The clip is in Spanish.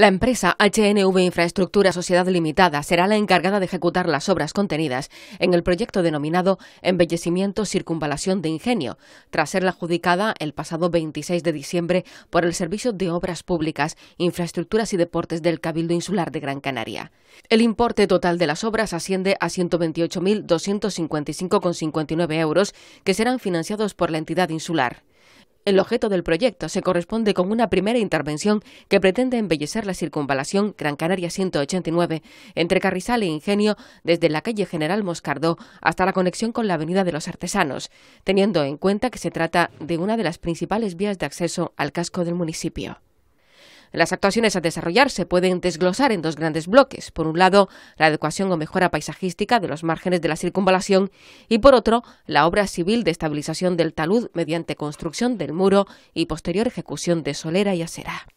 La empresa HNV Infraestructura Sociedad Limitada será la encargada de ejecutar las obras contenidas en el proyecto denominado Embellecimiento Circunvalación de Ingenio, tras ser adjudicada el pasado 26 de diciembre por el Servicio de Obras Públicas, Infraestructuras y Deportes del Cabildo Insular de Gran Canaria. El importe total de las obras asciende a 128.255,59 euros que serán financiados por la entidad insular. El objeto del proyecto se corresponde con una primera intervención que pretende embellecer la circunvalación Gran Canaria 189 entre Carrizal e Ingenio desde la calle General Moscardó hasta la conexión con la Avenida de los Artesanos, teniendo en cuenta que se trata de una de las principales vías de acceso al casco del municipio. Las actuaciones a desarrollar se pueden desglosar en dos grandes bloques. Por un lado, la adecuación o mejora paisajística de los márgenes de la circunvalación y por otro, la obra civil de estabilización del talud mediante construcción del muro y posterior ejecución de solera y acera.